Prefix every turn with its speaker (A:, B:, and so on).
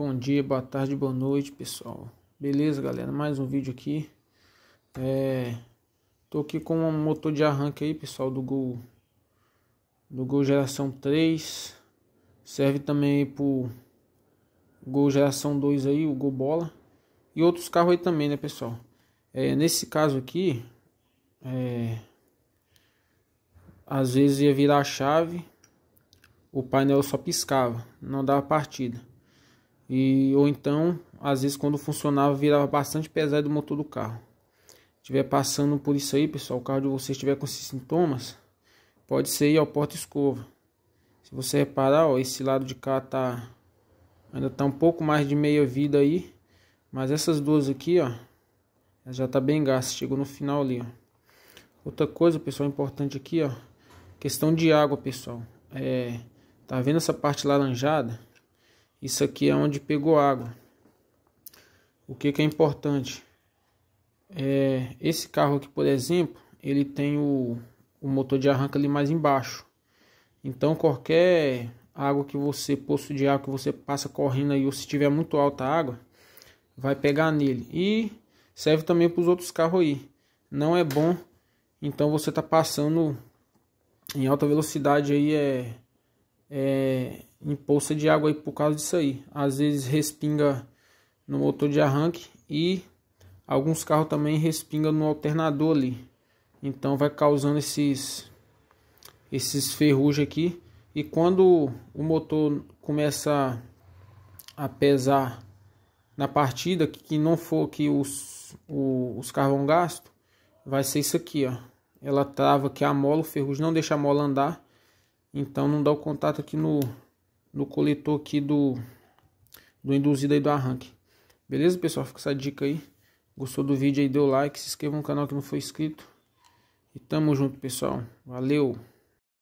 A: Bom dia, boa tarde, boa noite, pessoal. Beleza, galera? Mais um vídeo aqui. É... Tô aqui com um motor de arranque aí, pessoal, do Gol do Gol geração 3. Serve também pro Gol geração 2 aí, o Gol Bola. E outros carros aí também, né, pessoal? É, nesse caso aqui, é... às vezes ia virar a chave, o painel só piscava, não dava partida. E, ou então, às vezes quando funcionava, virava bastante pesado o motor do carro. Estiver passando por isso aí, pessoal, o carro de vocês estiver com esses sintomas, pode ser ir ao porta-escova. Se você reparar, ó, esse lado de cá tá ainda tá um pouco mais de meia vida aí, mas essas duas aqui, ó, já tá bem gasta, chegou no final ali, ó. Outra coisa, pessoal, importante aqui, ó, questão de água, pessoal. É, tá vendo essa parte laranjada? Isso aqui é onde pegou água. O que, que é importante? É, esse carro aqui, por exemplo, ele tem o, o motor de arranca ali mais embaixo. Então qualquer água que você, poço de água que você passa correndo aí, ou se tiver muito alta a água, vai pegar nele. E serve também para os outros carros aí. Não é bom, então você está passando em alta velocidade aí é, é em poça de água aí por causa disso aí. Às vezes respinga no motor de arranque e alguns carros também respinga no alternador ali. Então vai causando esses esses ferrugem aqui e quando o motor começa a pesar na partida que não for que os o, os carvão gasto vai ser isso aqui ó ela trava que a mola o ferrugem não deixa a mola andar então não dá o contato aqui no no coletor aqui do, do induzido aí do arranque. Beleza, pessoal? Fica essa dica aí. Gostou do vídeo aí, deu like, se inscreva no canal que não foi inscrito. E tamo junto, pessoal. Valeu!